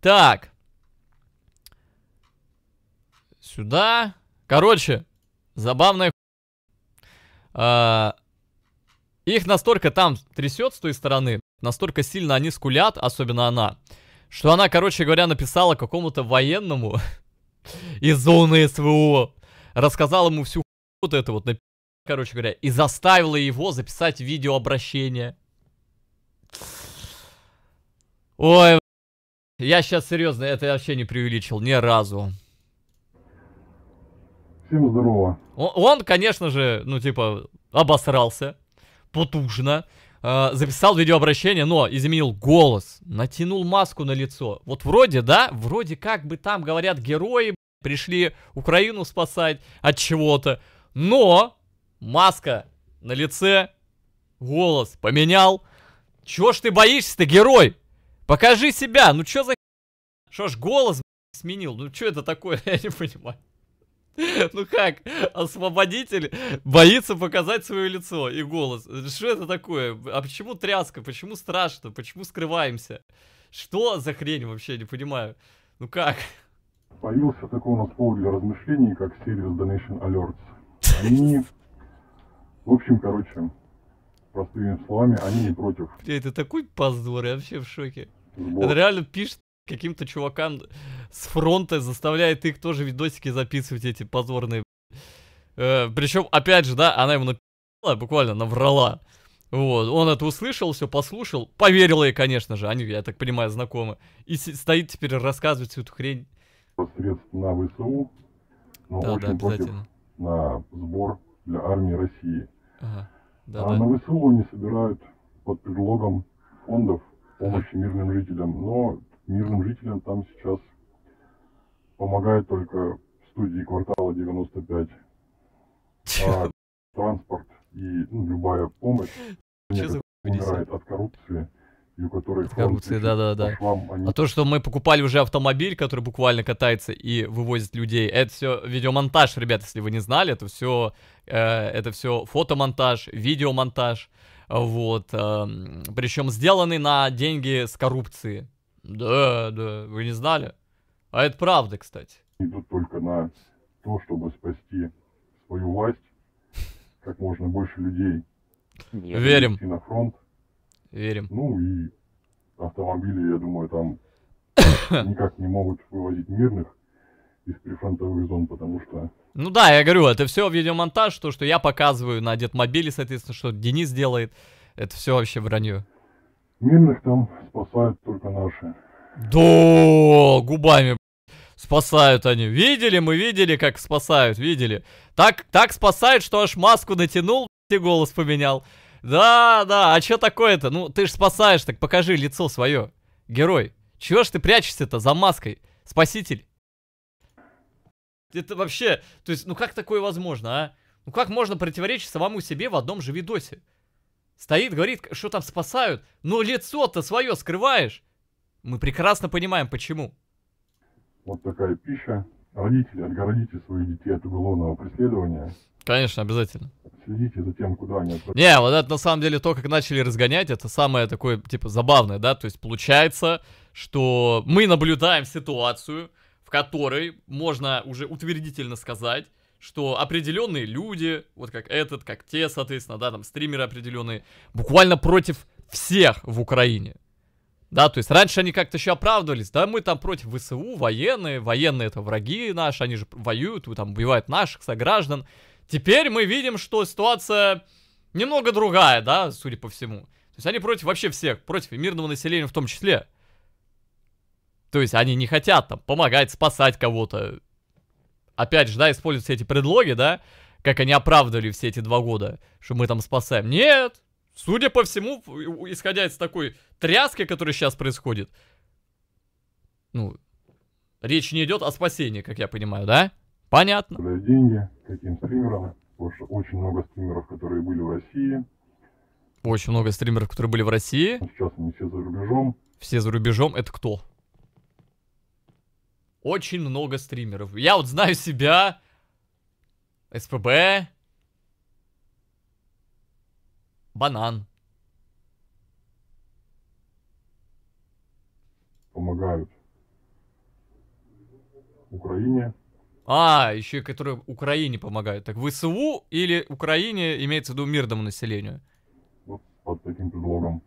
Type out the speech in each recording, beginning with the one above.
Так. Сюда. Короче, забавная а, Их настолько там трясет с той стороны, настолько сильно они скулят, особенно она, что она, короче говоря, написала какому-то военному из зоны СВО, рассказала ему всю вот это вот, короче говоря, и заставила его записать видеообращение. Ой, я сейчас серьезно, это я вообще не преувеличил, ни разу. Всем здорово. Он, он конечно же, ну типа, обосрался, потужно, э, записал видеообращение, но изменил голос, натянул маску на лицо. Вот вроде, да, вроде как бы там говорят герои, пришли Украину спасать от чего-то, но маска на лице, голос поменял. Чего ж ты боишься ты герой? Покажи себя, ну чё за... Что ж голос сменил, ну чё это такое, я не понимаю. Ну как, освободитель боится показать свое лицо и голос. Что это такое? А почему тряска? Почему страшно? Почему скрываемся? Что за хрень вообще, не понимаю. Ну как? Появился такой у нас повод для размышлений, как Serious Donation Alerts. Они, в общем, короче, простыми словами, они не против. Бля, это такой позор, я вообще в шоке. Вот. Это реально пишет каким-то чувакам с фронта, заставляет их тоже видосики записывать эти позорные. Э, причем, опять же, да, она ему написала, буквально наврала. Вот, он это услышал, все послушал, поверил ей, конечно же, они, я так понимаю, знакомы. И стоит теперь рассказывать всю эту хрень. Средств на ВСУ, но да, очень да, против на сбор для армии России. Ага. Да, а да. на ВСУ они собирают под предлогом фондов помощи мирным жителям, но мирным жителям там сейчас помогает только студии квартала 95. А транспорт и ну, любая помощь Что умирает от коррупции и у которой коррупции, да, да, да. А то, что мы покупали уже автомобиль, который буквально катается и вывозит людей, это все видеомонтаж, ребят, если вы не знали, это все, э, это все фотомонтаж, видеомонтаж вот, эм, причем сделаны на деньги с коррупции. Да, да, вы не знали? А это правда, кстати. Идут только на то, чтобы спасти свою власть, как можно больше людей. Верим. И на фронт. Верим. Ну и автомобили, я думаю, там никак не могут вывозить мирных из прифронтовых зон, потому что... Ну да, я говорю, это все видеомонтаж, то, что я показываю на Детмобиле, соответственно, что Денис делает, это все вообще вранье. Мирных там спасают только наши. Да, губами спасают они. Видели, мы видели, как спасают, видели. Так, так спасают, что аж маску натянул и голос поменял. Да, да, а что такое-то? Ну, ты ж спасаешь, так покажи лицо свое. Герой, чего ж ты прячешься-то за маской? Спаситель. Это вообще, то есть, ну как такое возможно, а? Ну как можно противоречить самому себе в одном же видосе? Стоит, говорит, что там спасают, но лицо-то свое скрываешь. Мы прекрасно понимаем, почему. Вот такая пища. Родители, отгородите своих детей от уголовного преследования. Конечно, обязательно. Следите за тем, куда они Не, вот это на самом деле то, как начали разгонять, это самое такое, типа, забавное, да? То есть получается, что мы наблюдаем ситуацию, в которой можно уже утвердительно сказать, что определенные люди, вот как этот, как те, соответственно, да, там стримеры определенные, буквально против всех в Украине. Да, то есть раньше они как-то еще оправдывались, да, мы там против ВСУ, военные, военные это враги наши, они же воюют, там убивают наших сограждан. Теперь мы видим, что ситуация немного другая, да, судя по всему. То есть они против вообще всех, против мирного населения в том числе. То есть они не хотят там помогать, спасать кого-то. Опять же, да, используют все эти предлоги, да, как они оправдывали все эти два года, что мы там спасаем. Нет! Судя по всему, исходя из такой тряски, которая сейчас происходит, ну, речь не идет о спасении, как я понимаю, да? Понятно. деньги каким стримерам, потому что очень много стримеров, которые были в России. Очень много стримеров, которые были в России. Сейчас они все за рубежом. Все за рубежом, это кто? очень много стримеров. Я вот знаю себя, СПБ, Банан. Помогают Украине. А, еще и которые Украине помогают. Так ВСУ или Украине имеется в виду мирному населению? Вот под таким предлогом.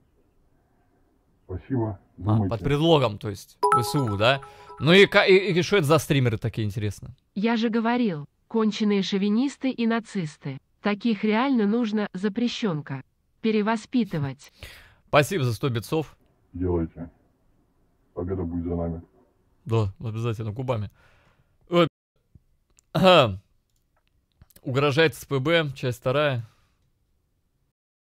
Спасибо. А, под предлогом, то есть ВСУ, да? Ну и, и, и что это за стримеры такие, интересно? Я же говорил, конченые шовинисты и нацисты. Таких реально нужно запрещенка. Перевоспитывать. Спасибо за 100 битцов. Делайте. Победа будет за нами. Да, обязательно, губами. Ага. Э, угрожает СПБ, часть вторая.